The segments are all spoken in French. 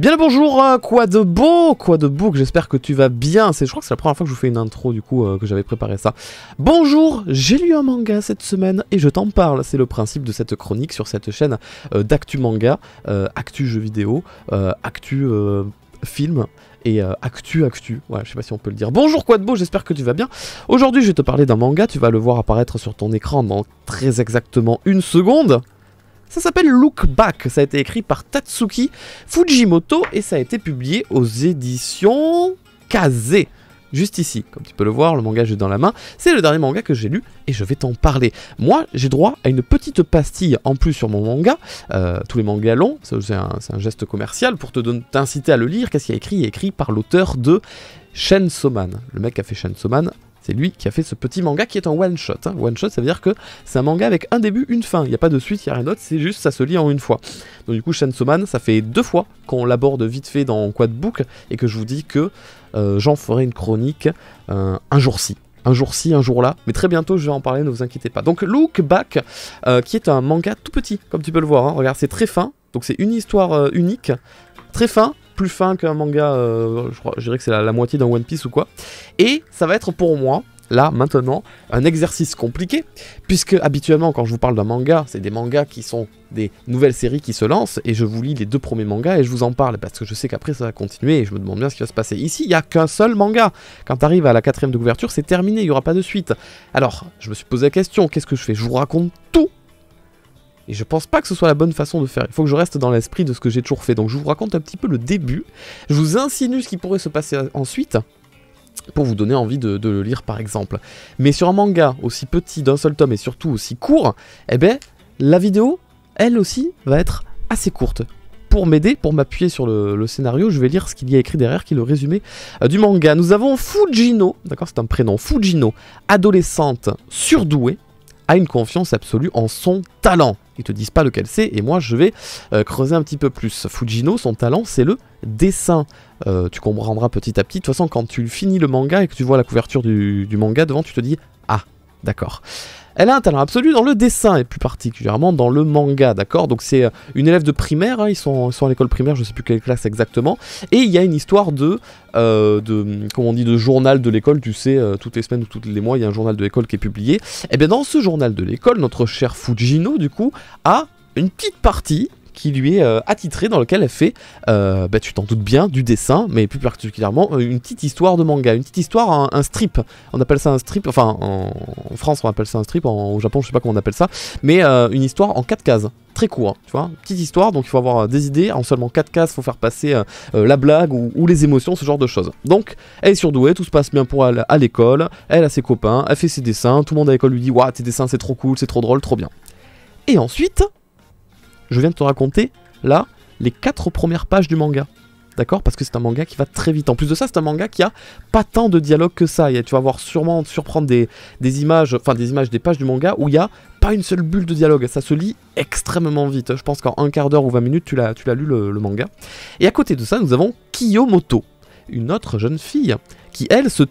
Bien le bonjour, euh, quoi de beau, quoi de beau, j'espère que tu vas bien, je crois que c'est la première fois que je vous fais une intro du coup, euh, que j'avais préparé ça. Bonjour, j'ai lu un manga cette semaine et je t'en parle, c'est le principe de cette chronique sur cette chaîne euh, d'actu manga, actu jeux vidéo, actu film et actu actu. Ouais, je sais pas si on peut le dire. Bonjour quoi de beau, j'espère que tu vas bien. Aujourd'hui, je vais te parler d'un manga, tu vas le voir apparaître sur ton écran dans très exactement une seconde. Ça s'appelle Look Back, ça a été écrit par Tatsuki Fujimoto et ça a été publié aux éditions Kazé, juste ici. Comme tu peux le voir, le manga j'ai dans la main. C'est le dernier manga que j'ai lu et je vais t'en parler. Moi, j'ai droit à une petite pastille en plus sur mon manga. Euh, tous les mangas longs, c'est un, geste commercial pour te t'inciter à le lire. Qu'est-ce qu'il y a écrit Il y a écrit par l'auteur de Shen Soman. Le mec a fait Shen Soman c'est lui qui a fait ce petit manga qui est en one shot. Hein. One shot, ça veut dire que c'est un manga avec un début, une fin. Il n'y a pas de suite, il n'y a rien d'autre, c'est juste ça se lit en une fois. Donc du coup, Chainsaw ça fait deux fois qu'on l'aborde vite fait dans Quad Book et que je vous dis que euh, j'en ferai une chronique euh, un jour-ci un jour-ci, un jour-là, mais très bientôt je vais en parler, ne vous inquiétez pas. Donc Look Back, euh, qui est un manga tout petit, comme tu peux le voir, hein. regarde, c'est très fin, donc c'est une histoire unique, très fin, plus fin qu'un manga, euh, je, crois, dirais que c'est la, moitié d'un One Piece ou quoi. Et ça va être pour moi, là, maintenant, un exercice compliqué, puisque habituellement, quand je vous parle d'un manga, c'est des mangas qui sont des nouvelles séries qui se lancent, et je vous lis les deux premiers mangas et je vous en parle, parce que je sais qu'après ça va continuer, et je me demande bien ce qui va se passer. Ici, il n'y a qu'un seul manga. Quand tu arrives à la quatrième de couverture, c'est terminé, il n'y aura pas de suite. Alors, je me suis posé la question, qu'est-ce que je fais Je vous raconte tout et je pense pas que ce soit la bonne façon de faire. Il faut que je reste dans l'esprit de ce que j'ai toujours fait. Donc je vous raconte un petit peu le début. Je vous insinue ce qui pourrait se passer euh, ensuite pour vous donner envie de, le lire par exemple. Mais sur un manga aussi petit d'un seul tome et surtout aussi court, eh ben la vidéo, elle aussi, va être assez courte. Pour m'aider, pour m'appuyer sur le, scénario, je vais lire ce qu'il y a écrit derrière, qui est le résumé euh, du manga. Nous avons Fujino, d'accord, c'est un prénom, Fujino, adolescente surdouée, a une confiance absolue en son talent ils te disent pas lequel c'est, et moi je vais euh, creuser un petit peu plus. Fujino, son talent, c'est le dessin. Euh, tu comprendras petit à petit. De toute façon, quand tu finis le manga et que tu vois la couverture du manga devant, tu te dis Ah, d'accord elle a un talent absolu dans le dessin et plus particulièrement dans le manga, d'accord Donc c'est euh, une élève de primaire, hein, ils, sont, à l'école primaire, je sais plus quelle classe exactement, et il y a une histoire de, euh, de comment on dit, de journal de l'école, tu sais, euh, toutes les semaines ou tous les mois, il y a un journal de l'école qui est publié. Et eh bien dans ce journal de l'école, notre cher Fujino, du coup, a une petite partie qui lui est euh, attitré dans lequel elle fait, euh, bah, tu t'en doutes bien, du dessin, mais plus particulièrement euh, une petite histoire de manga, une petite histoire, un, strip. On appelle ça un strip, enfin en, France on appelle ça un strip, en, au Japon je sais pas comment on appelle ça, mais une histoire en quatre cases. Très court, hein, tu vois, petite histoire, donc il faut avoir des idées, en seulement 4 cases, faut faire passer la blague ou, les émotions, ce genre de choses. Donc, elle est surdouée, tout se passe bien pour elle à l'école, elle a ses copains, elle fait ses dessins, tout le monde à l'école lui dit, waouh, tes dessins c'est trop cool, c'est trop drôle, trop bien. Et ensuite, je viens de te raconter, là, les quatre premières pages du manga. D'accord Parce que c'est un manga qui va très vite. En plus de ça, c'est un manga qui a pas tant de dialogue que ça. Et tu vas voir sûrement surprendre des, images, enfin des images des pages du manga où il n'y a pas une seule bulle de dialogue. Ça se lit extrêmement vite. Je pense qu'en un quart d'heure ou 20 minutes, tu l'as, tu l'as lu le manga. Et à côté de ça, nous avons Kiyomoto, une autre jeune fille qui elle se,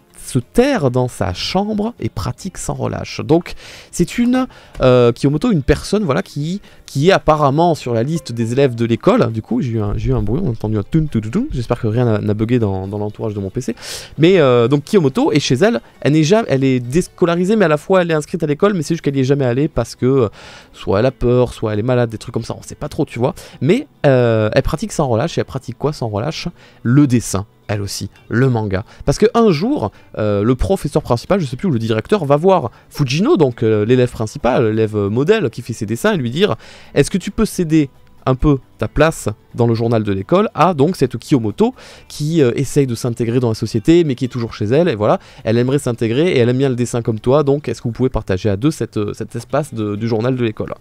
terre dans sa chambre et pratique sans relâche. Donc c'est une euh, Kiyomoto, une personne voilà qui, qui est apparemment sur la liste des élèves de l'école. Du coup j'ai eu, un, bruit, on a entendu un tout. J'espère que rien n'a bugué dans, l'entourage de mon PC. Mais euh, donc Kiyomoto est chez elle, elle, est elle est déscolarisée mais à la fois elle est inscrite à l'école mais c'est juste qu'elle n'y est jamais allée parce que euh, soit elle a peur, soit elle est malade, des trucs comme ça, on sait pas trop tu vois. Mais elle pratique sans relâche et elle pratique quoi sans relâche Le dessin elle aussi, le manga. Parce qu'un jour, euh, le professeur principal, je sais plus, ou le directeur, va voir Fujino, donc euh, l'élève principal, l'élève modèle qui fait ses dessins, et lui dire « Est-ce que tu peux céder un peu ta place dans le journal de l'école à donc cette Kiyomoto qui euh, essaye de s'intégrer dans la société mais qui est toujours chez elle et voilà, elle aimerait s'intégrer et elle aime bien le dessin comme toi donc est-ce que vous pouvez partager à deux cet espace du journal de l'école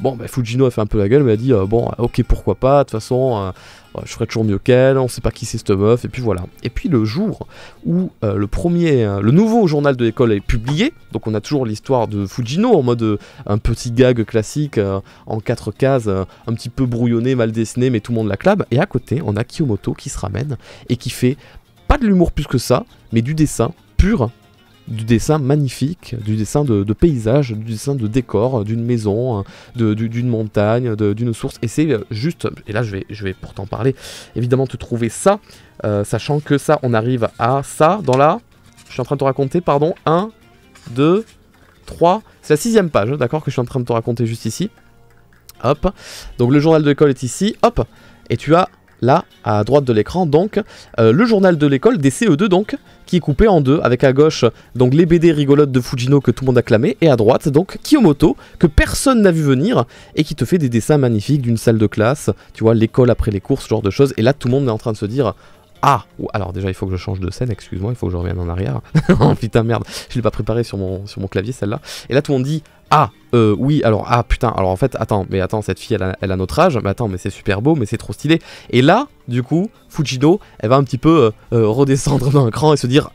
Bon ben Fujino a fait un peu la gueule mais a dit bon ok pourquoi pas de toute façon euh, je ferai toujours mieux qu'elle, on sait pas qui c'est cette meuf, et puis voilà. Et puis le jour où euh, le premier, euh, le nouveau journal de l'école est publié, donc on a toujours l'histoire de Fujino en mode un petit gag classique en quatre cases, un petit peu brouillonné, mal dessiné, mais tout le monde la clabe. Et à côté, on a Kiyomoto qui se ramène et qui fait pas de l'humour plus que ça, mais du dessin pur du dessin magnifique, du dessin de, paysage, du dessin de décor, d'une maison, d'une montagne, d'une source. Et c'est euh, juste, et là je vais, je vais pourtant parler, évidemment te trouver ça, euh, sachant que ça, on arrive à ça dans la... Je suis en train de te raconter, pardon, 1, 2, 3, c'est la sixième page, hein, d'accord, que je suis en train de te raconter juste ici. Hop, donc le journal de l'école est ici, hop, et tu as là, à droite de l'écran, donc, euh, le journal de l'école des CE2, donc, qui est coupé en deux, avec à gauche, donc, les BD rigolotes de Fujino que tout le monde a clamé, et à droite, donc, Kiyomoto, que personne n'a vu venir, et qui te fait des dessins magnifiques d'une salle de classe, tu vois, l'école après les cours, ce genre de choses, et là, tout le monde est en train de se dire... Ah Alors déjà il faut que je change de scène, excuse-moi, il faut que je revienne en arrière. Oh, putain merde, je l'ai pas préparé sur mon, sur mon clavier celle-là. Et là tout le monde dit Ah euh, oui, alors, ah putain, alors en fait, attends, mais attends, cette fille, elle a, notre âge, mais attends, mais c'est super beau, mais c'est trop stylé. Et là, du coup, Fujino, elle va un petit peu euh, euh, redescendre dans un cran et se dire,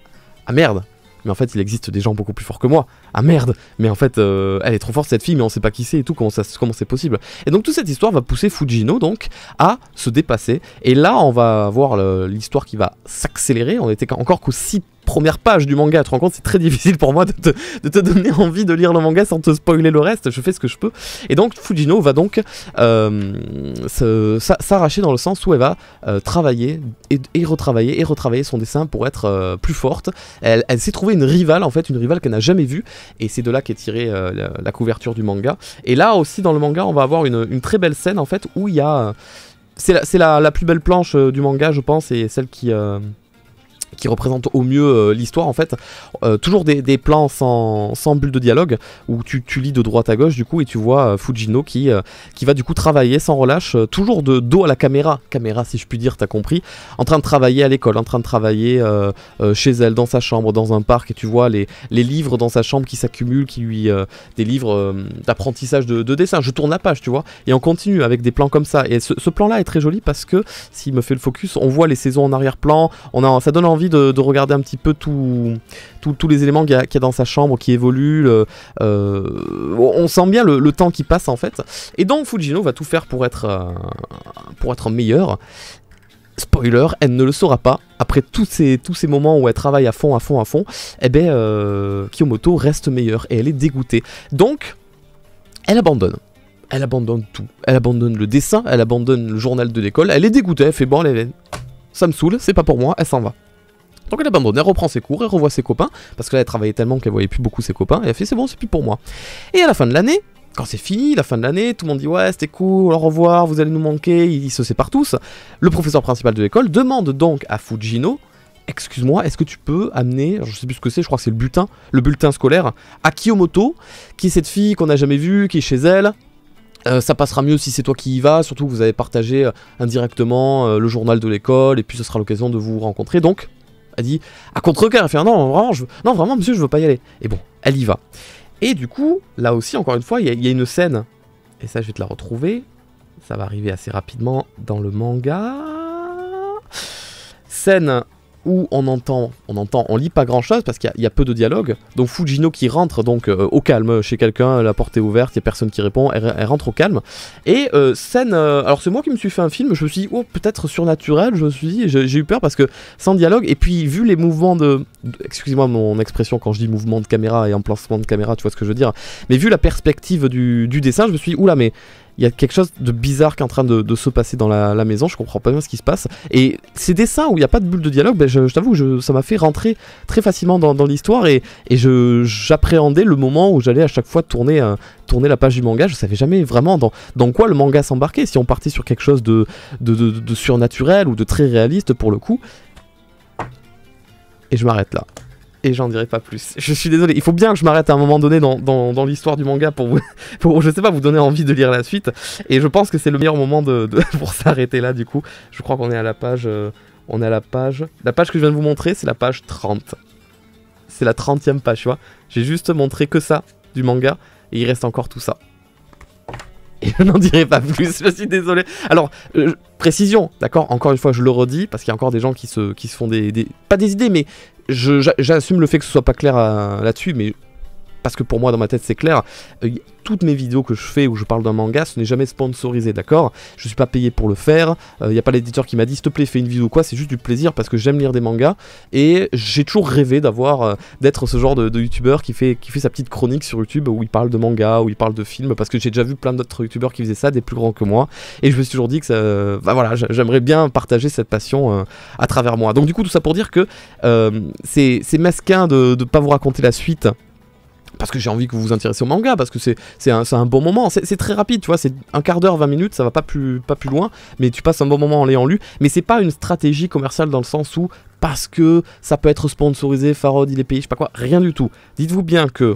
ah merde, mais en fait, il existe des gens beaucoup plus forts que moi. Ah merde, mais en fait, elle est trop forte cette fille, mais on sait pas qui c'est et tout, comment, comment c'est possible. Et donc, toute cette histoire va pousser Fujino donc à se dépasser. Et là, on va voir l'histoire qui va s'accélérer. On était encore qu'au 6 première page du manga. Tu te rends compte, c'est très difficile pour moi de te, donner envie de lire le manga sans te spoiler le reste. Je fais ce que je peux. Et donc Fujino va donc euh, s'arracher dans le sens où elle va euh, travailler et, retravailler et retravailler son dessin pour être euh, plus forte. Elle, s'est trouvée une rivale en fait, une rivale qu'elle n'a jamais vue. Et c'est de là qu'est tirée la, couverture du manga. Et là aussi dans le manga, on va avoir une, très belle scène en fait où il y a c'est la, plus belle planche du manga, je pense, et celle qui, qui représente au mieux euh, l'histoire en fait. Euh, toujours des, plans sans, sans, bulle de dialogue où tu, lis de droite à gauche du coup et tu vois euh, Fujino qui, qui va du coup travailler sans relâche, toujours de dos à la caméra, caméra si je puis dire, t'as compris, en train de travailler à l'école, en train de travailler chez elle, dans sa chambre, dans un parc et tu vois les, les livres dans sa chambre qui s'accumulent, qui lui des livres d'apprentissage de, dessin. Je tourne la page, tu vois, et on continue avec des plans comme ça. Et ce, plan là est très joli parce que s'il me fait le focus, on voit les saisons en arrière-plan, on a ça donne envie envie de, regarder un petit peu tous les éléments qu'il y, a dans sa chambre qui évoluent. Euh, on sent bien le, temps qui passe en fait. Et donc Fujino va tout faire pour être, euh, pour être meilleur. Spoiler, elle ne le saura pas. Après tous ces, moments où elle travaille à fond, à fond, à fond, eh ben, euh, Kiyomoto reste meilleur et elle est dégoûtée. Donc, elle abandonne elle abandonne tout. Elle abandonne le dessin, elle abandonne le journal de l'école, elle est dégoûtée, elle fait bon, elle, ça me saoule, c'est pas pour moi, elle s'en va. Donc elle abandonne, elle reprend ses cours, elle revoit ses copains, parce que là elle travaillait tellement qu'elle voyait plus beaucoup ses copains, et elle fait c'est bon, c'est plus pour moi. Et à la fin de l'année, quand c'est fini, la fin de l'année, tout le monde dit ouais c'était cool, au revoir, vous allez nous manquer, ils se séparent tous. Le professeur principal de l'école demande donc à Fujino, excuse-moi, est-ce que tu peux amener, je sais plus ce que c'est, je crois que c'est le bulletin, le bulletin scolaire, à Kiyomoto, qui est cette fille qu'on n'a jamais vue, qui est chez elle, euh, ça passera mieux si c'est toi qui y vas, surtout que vous avez partagé euh, indirectement euh, le journal de l'école, et puis ce sera l'occasion de vous rencontrer. Donc, elle dit à contre coeur elle fait non vraiment, non vraiment monsieur je veux pas y aller. Et bon, elle y va. Et du coup, là aussi encore une fois, il y, y, a une scène, et ça je vais te la retrouver, ça va arriver assez rapidement dans le manga. Scène où on entend, on entend, on lit pas grand chose parce qu'il y, a peu de dialogue. Donc Fujino qui rentre donc euh, au calme chez quelqu'un, la porte est ouverte, il y a personne qui répond, elle, rentre au calme. Et euh, scène, euh, alors c'est moi qui me suis fait un film, je me suis dit oh peut-être surnaturel, je me suis dit j'ai eu peur parce que sans dialogue et puis vu les mouvements de, excusez-moi mon expression quand je dis mouvement de caméra et emplacement de caméra, tu vois ce que je veux dire, mais vu la perspective du, du dessin, je me suis dit oula mais il y a quelque chose de bizarre qui est en train de, se passer dans la, maison, je comprends pas bien ce qui se passe. Et ces dessins où il n'y a pas de bulle de dialogue, ben, je, je t'avoue, ça m'a fait rentrer très facilement dans, l'histoire et, j'appréhendais le moment où j'allais à chaque fois tourner, euh, la page du manga, je savais jamais vraiment dans, quoi le manga s'embarquait, si on partait sur quelque chose de surnaturel ou de très réaliste pour le coup. Et je m'arrête là et j'en dirai pas plus. Je suis désolé, il faut bien que je m'arrête à un moment donné dans, dans, l'histoire du manga pour vous, pour, je sais pas, vous donner envie de lire la suite, et je pense que c'est le meilleur moment de, pour s'arrêter là du coup. Je crois qu'on est à la page, euh, on est à la page, la page que je viens de vous montrer c'est la page 30. C'est la 30 e page, tu vois. J'ai juste montré que ça du manga, et il reste encore tout ça. Et je n'en dirai pas plus, je suis désolé. Alors, euh, précision, d'accord Encore une fois, je le redis, parce qu'il y a encore des gens qui se, qui se font des, Pas des idées, mais j'assume le fait que ce soit pas clair euh, là-dessus, mais parce que pour moi dans ma tête c'est clair, euh, toutes mes vidéos que je fais où je parle d'un manga, ce n'est jamais sponsorisé, d'accord Je ne suis pas payé pour le faire, il euh, n'y a pas l'éditeur qui m'a dit s'il te plaît fais une vidéo ou quoi, c'est juste du plaisir parce que j'aime lire des mangas et j'ai toujours rêvé d'avoir euh, d'être ce genre de, youtubeur qui fait, qui fait sa petite chronique sur YouTube où il parle de manga, où il parle de films parce que j'ai déjà vu plein d'autres youtubeurs qui faisaient ça, des plus grands que moi et je me suis toujours dit que ça, bah voilà, j'aimerais bien partager cette passion à travers moi. Donc du coup tout ça pour dire que c'est masquin de ne pas vous raconter la suite parce que j'ai envie que vous vous intéressiez au manga, parce que c'est un, bon moment. C'est très rapide, tu vois, c'est un quart d'heure, 20 minutes, ça va pas plus, pas plus loin, mais tu passes un bon moment en l'ayant lu. Mais c'est pas une stratégie commerciale dans le sens où, parce que ça peut être sponsorisé, Farod, il est payé, je sais pas quoi, rien du tout. Dites-vous bien que,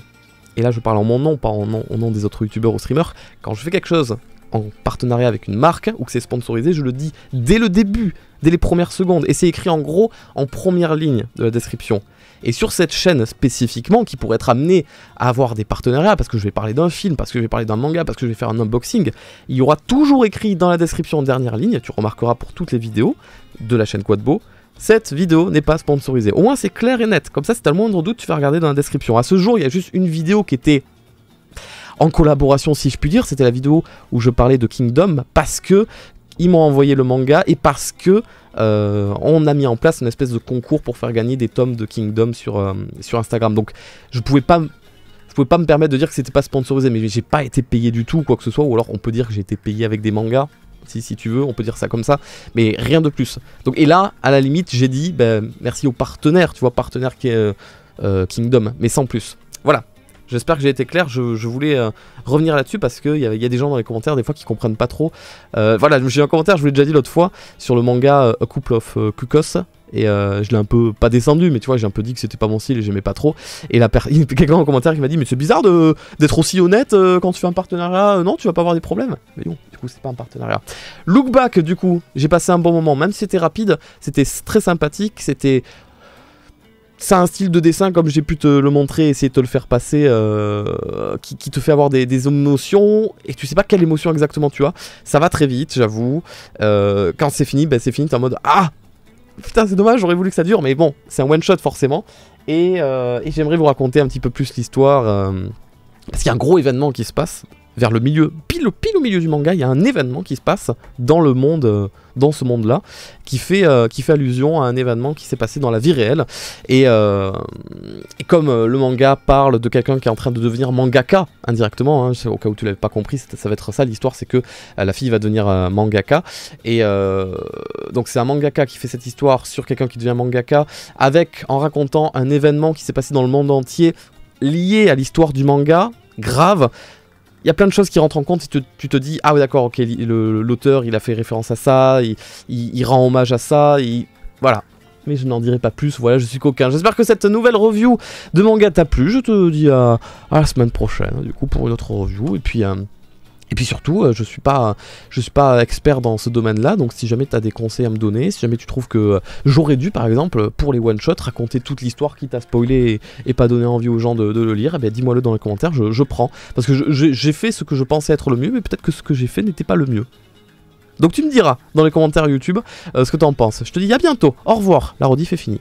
et là je parle en mon nom, pas au nom des autres youtubeurs ou streamers, quand je fais quelque chose en partenariat avec une marque ou que c'est sponsorisé, je le dis dès le début, dès les premières secondes, et c'est écrit en gros en première ligne de la description. Et sur cette chaîne spécifiquement, qui pourrait être amenée à avoir des partenariats, parce que je vais parler d'un film, parce que je vais parler d'un manga, parce que je vais faire un unboxing, il y aura toujours écrit dans la description en dernière ligne, tu remarqueras pour toutes les vidéos de la chaîne Quadbo, cette vidéo n'est pas sponsorisée. Au moins c'est clair et net, comme ça si t'as le moindre doute, tu vas regarder dans la description. À ce jour, il y a juste une vidéo qui était en collaboration si je puis dire, c'était la vidéo où je parlais de Kingdom parce que ils m'ont envoyé le manga et parce que euh, on a mis en place une espèce de concours pour faire gagner des tomes de Kingdom sur, euh, sur Instagram. Donc je pouvais pas je pouvais pas me permettre de dire que c'était pas sponsorisé, mais j'ai pas été payé du tout quoi que ce soit, ou alors on peut dire que j'ai été payé avec des mangas. Si, si tu veux, on peut dire ça comme ça, mais rien de plus. Donc, et là, à la limite, j'ai dit ben, merci aux partenaires, tu vois, partenaire qui est euh, Kingdom, mais sans plus. Voilà, J'espère que j'ai été clair, je, voulais euh, revenir là-dessus parce qu'il y, a, des gens dans les commentaires des fois qui comprennent pas trop. Euh, voilà, j'ai un commentaire, je vous l'ai déjà dit l'autre fois, sur le manga euh, A Couple of Kukos. Et euh, je l'ai un peu pas descendu, mais tu vois, j'ai un peu dit que c'était pas mon style et j'aimais pas trop. Et la il y a quelqu'un en commentaire qui m'a dit Mais c'est bizarre d'être aussi honnête quand tu fais un partenariat, non, tu vas pas avoir des problèmes. Mais bon, du coup, c'est pas un partenariat. Look back, du coup, j'ai passé un bon moment, même si c'était rapide, c'était très sympathique, c'était c'est un style de dessin, comme j'ai pu te le montrer, essayer de te le faire passer, euh, qui, te fait avoir des, émotions, et tu sais pas quelle émotion exactement tu as. Ça va très vite, j'avoue. Euh, quand c'est fini, ben c'est fini, t'es en mode Ah Putain, c'est dommage, j'aurais voulu que ça dure, mais bon, c'est un one-shot forcément. et euh, j'aimerais vous raconter un petit peu plus l'histoire, parce qu'il y a un gros événement qui se passe vers le milieu, pile, au milieu du manga, il y a un événement qui se passe dans le monde, euh, dans ce monde-là, qui, fait, euh, qui fait allusion à un événement qui s'est passé dans la vie réelle. Et, euh, comme le manga parle de quelqu'un qui est en train de devenir mangaka, indirectement, hein, au cas où tu l'avais pas compris, ça va être ça l'histoire, c'est que la fille va devenir mangaka. Et donc c'est un mangaka qui fait cette histoire sur quelqu'un qui devient mangaka, avec, en racontant un événement qui s'est passé dans le monde entier, lié à l'histoire du manga, grave il y a plein de choses qui rentrent en compte. Si tu, te dis, ah oui, d'accord, ok, l'auteur, il a fait référence à ça, il, rend hommage à ça, Et voilà. Mais je n'en dirai pas plus, voilà, je suis coquin. J'espère que cette nouvelle review de manga t'a plu. Je te dis euh, à, la semaine prochaine, du coup, pour une autre review. Et puis, euh, et puis surtout, euh, je suis pas, suis pas expert dans ce domaine-là, donc si jamais tu as des conseils à me donner, si jamais tu trouves que euh, j'aurais dû, par exemple, pour les one-shots, raconter toute l'histoire qui t'a spoilé et, pas donner envie aux gens de, le lire, eh ben, dis-moi-le dans les commentaires, je, prends. Parce que j'ai fait ce que je pensais être le mieux, mais peut-être que ce que j'ai fait n'était pas le mieux. Donc tu me diras dans les commentaires YouTube euh, ce que tu en penses. Je te dis à bientôt, au revoir, la rediff est finie.